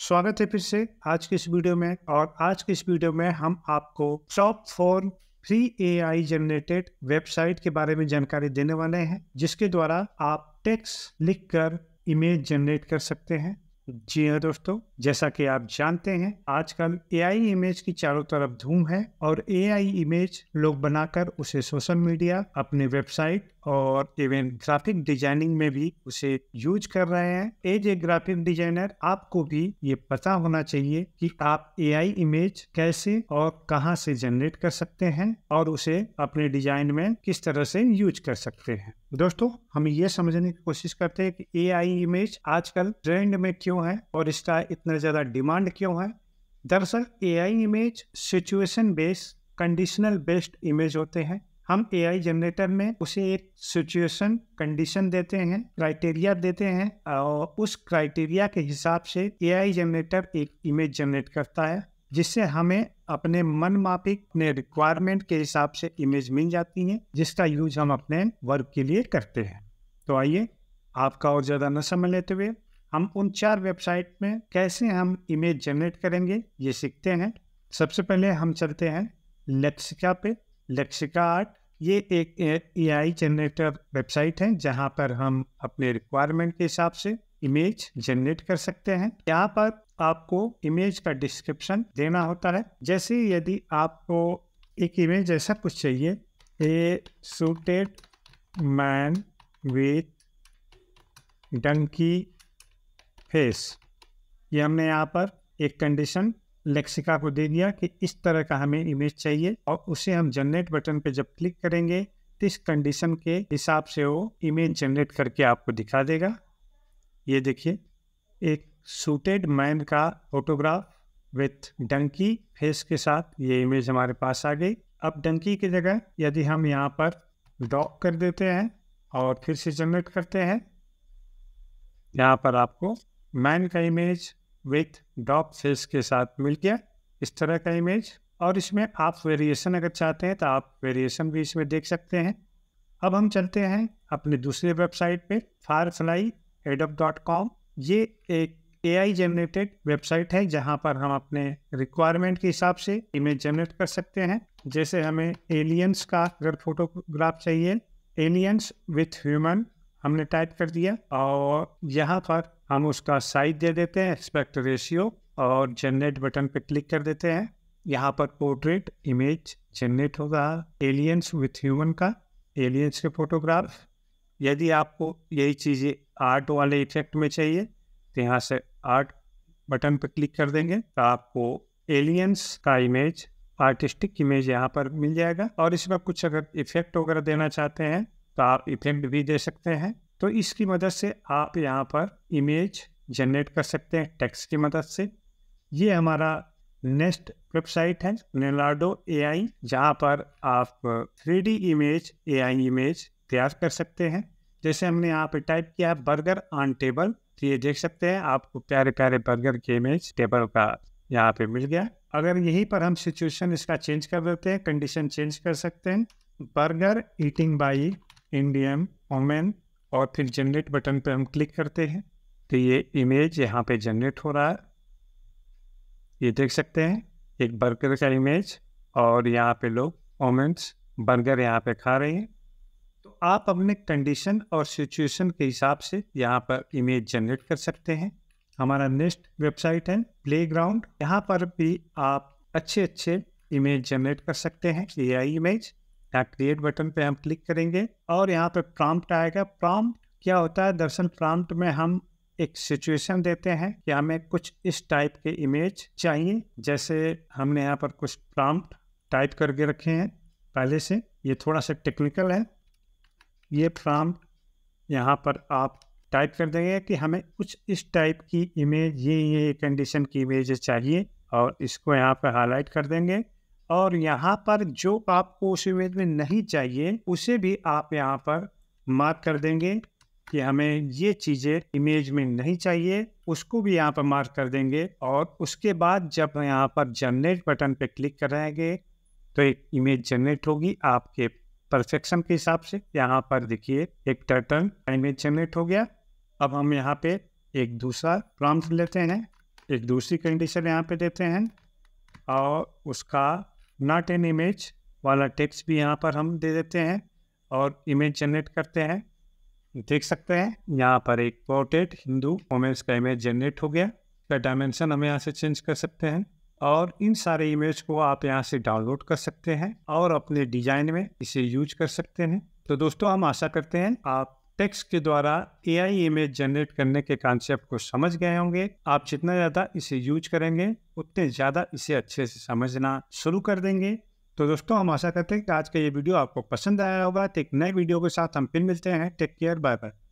स्वागत है फिर से आज के इस वीडियो में और आज के इस वीडियो में हम आपको top four free AI generated website के बारे में जानकारी देने वाले हैं जिसके द्वारा आप टेक्स्ट लिखकर इमेज जनरेट कर सकते हैं जी हाँ दोस्तों जैसा कि आप जानते हैं आजकल एआई इमेज की चारों तरफ धूम है और एआई इमेज लोग बनाकर उसे सोशल मीडिया अपने वेबसाइट और इवन ग्राफिक डिजाइनिंग में भी उसे यूज कर रहे हैं एज ए ग्राफिक डिजाइनर आपको भी ये पता होना चाहिए कि आप एआई इमेज कैसे और कहां से जनरेट कर सकते हैं और उसे अपने डिजाइन में किस तरह से यूज कर सकते हैं दोस्तों हम ये समझने की कोशिश करते हैं कि आई इमेज आजकल ट्रेंड में क्यों है और इसका इतना ज़्यादा डिमांड क्यों है दरअसल AI image situation based conditional based image होते हैं हम आई जनरेटर में उसे एक सिचुएशन कंडीशन देते हैं क्राइटेरिया देते हैं और उस क्राइटेरिया के हिसाब से आई जनरेटर एक इमेज जनरेट करता है जिससे हमें अपने मन मापिक अपने रिक्वायरमेंट के हिसाब से इमेज मिल जाती है जिसका यूज हम अपने वर्क के लिए करते हैं तो आइए आपका और ज़्यादा न समझ लेते हुए हम उन चार वेबसाइट में कैसे हम इमेज जनरेट करेंगे ये सीखते हैं सबसे पहले हम चलते हैं लेक्सिका पे लेक्सिका आर्ट ये एक ए आई जनरेटर वेबसाइट है जहाँ पर हम अपने रिक्वायरमेंट के हिसाब से इमेज जनरेट कर सकते हैं यहाँ पर आपको इमेज का डिस्क्रिप्शन देना होता है जैसे यदि आपको एक इमेज जैसा कुछ चाहिए a suited man with donkey face ये हमने यहाँ पर एक कंडीशन लेक्सिका को दे दिया कि इस तरह का हमें इमेज चाहिए और उसे हम जनरेट बटन पे जब क्लिक करेंगे तो इस कंडीशन के हिसाब से वो इमेज जनरेट करके आपको दिखा देगा ये देखिए एक सूटेड मैन का फोटोग्राफ विथ डंकी फेस के साथ ये इमेज हमारे पास आ गई अब डंकी की जगह यदि हम यहाँ पर डॉक कर देते हैं और फिर से जनरेट करते हैं यहाँ पर आपको मैन का इमेज विथ डॉक फेस के साथ मिल गया इस तरह का इमेज और इसमें आप वेरिएशन अगर चाहते हैं तो आप वेरिएशन भी इसमें देख सकते हैं अब हम चलते हैं अपने दूसरे वेबसाइट पे फायरफ्लाई एडअप डॉट कॉम ये एक आई जनरेटेड वेबसाइट है जहां पर हम अपने रिक्वायरमेंट के हिसाब से इमेज जनरेट कर सकते हैं जैसे हमें एलियंस का अगर फोटोग्राफ चाहिए एलियंस विथ ह्यूमन हमने टाइप कर दिया और यहाँ पर हम उसका साइज दे देते हैं एक्सपेक्ट रेशियो और जनरेट बटन पर क्लिक कर देते हैं यहाँ पर पोर्ट्रेट इमेज जनरेट होगा एलियंस विथ ह्यूमन का एलियंस के फोटोग्राफ यदि आपको यही चीज़ें आर्ट वाले इफेक्ट में चाहिए तो यहाँ से आर्ट बटन पर क्लिक कर देंगे तो आपको एलियंस का इमेज आर्टिस्टिक इमेज यहाँ पर मिल जाएगा और इसमें पर कुछ अगर इफेक्ट वगैरह देना चाहते हैं तो आप इफेक्ट भी दे सकते हैं तो इसकी मदद से आप यहाँ पर इमेज जनरेट कर सकते हैं टेक्स की मदद से ये हमारा नेक्स्ट वेबसाइट है लेनाडो ए आई जहाँ पर आप three D image A I image तैयार कर सकते हैं जैसे हमने यहाँ पे टाइप किया बर्गर ऑन टेबल तो ये देख सकते हैं आपको प्यारे प्यारे बर्गर के इमेज टेबल का यहाँ पे मिल गया अगर यहीं पर हम सिचुएशन इसका चेंज कर देते हैं कंडीशन चेंज कर सकते हैं burger eating by Indian women और फिर जनरेट बटन पर हम क्लिक करते हैं तो ये इमेज यहाँ पे जनरेट हो रहा है ये देख सकते हैं एक बर्गर का इमेज और यहाँ पे लोग वोमेंस बर्गर यहाँ पे खा रहे हैं तो आप अपने कंडीशन और सिचुएशन के हिसाब से यहाँ पर इमेज जनरेट कर सकते हैं हमारा नेक्स्ट वेबसाइट है प्ले ग्राउंड यहाँ पर भी आप अच्छे अच्छे इमेज जनरेट कर सकते हैं ए आई इमेज यहाँ क्रिएट बटन पे हम क्लिक करेंगे और यहाँ पर प्रॉम्प्ट आएगा प्रॉम्प्ट क्या होता है दरअसल प्रॉम्प्ट में हम एक सिचुएशन देते हैं कि हमें कुछ इस टाइप के इमेज चाहिए जैसे हमने यहाँ पर कुछ प्रॉम्प्ट टाइप करके रखे हैं पहले से ये थोड़ा सा टेक्निकल है ये फ्राम यहाँ पर आप टाइप कर देंगे कि हमें कुछ इस टाइप की इमेज ये ये कंडीशन की इमेज चाहिए और इसको यहाँ पर हाईलाइट कर देंगे और यहाँ पर जो आपको उस इमेज में नहीं चाहिए उसे भी आप यहाँ पर मार्क कर देंगे कि हमें ये चीज़ें इमेज में नहीं चाहिए उसको भी यहाँ पर मार्क कर देंगे और उसके बाद जब यहाँ पर जनरेट बटन पर क्लिक करेंगे तो एक इमेज जनरेट होगी आपके परफेक्शन के हिसाब से यहाँ पर देखिए एक टर्टल इमेज जनरेट हो गया अब हम यहाँ पे एक दूसरा प्रॉम्प्ट लेते हैं एक दूसरी कंडीशन यहाँ पे देते हैं और उसका नॉट एन इमेज वाला टेक्स्ट भी यहाँ पर हम दे देते हैं और इमेज जनरेट करते हैं देख सकते हैं यहाँ पर एक पोर्ट्रेट हिंदू वोमेंस का इमेज जनरेट हो गया डायमेंशन हम यहाँ से चेंज कर सकते हैं और इन सारे इमेज को आप यहाँ से डाउनलोड कर सकते हैं और अपने डिजाइन में इसे यूज कर सकते हैं तो दोस्तों हम आशा करते हैं आप टेक्स्ट के द्वारा ए इमेज जनरेट करने के कॉन्सेप्ट को समझ गए होंगे आप जितना ज़्यादा इसे यूज करेंगे उतने ज़्यादा इसे अच्छे से समझना शुरू कर देंगे तो दोस्तों हम आशा करते हैं कि आज का ये वीडियो आपको पसंद आया होगा तो एक नए वीडियो के साथ हम फिर मिलते हैं टेक केयर बाय बाय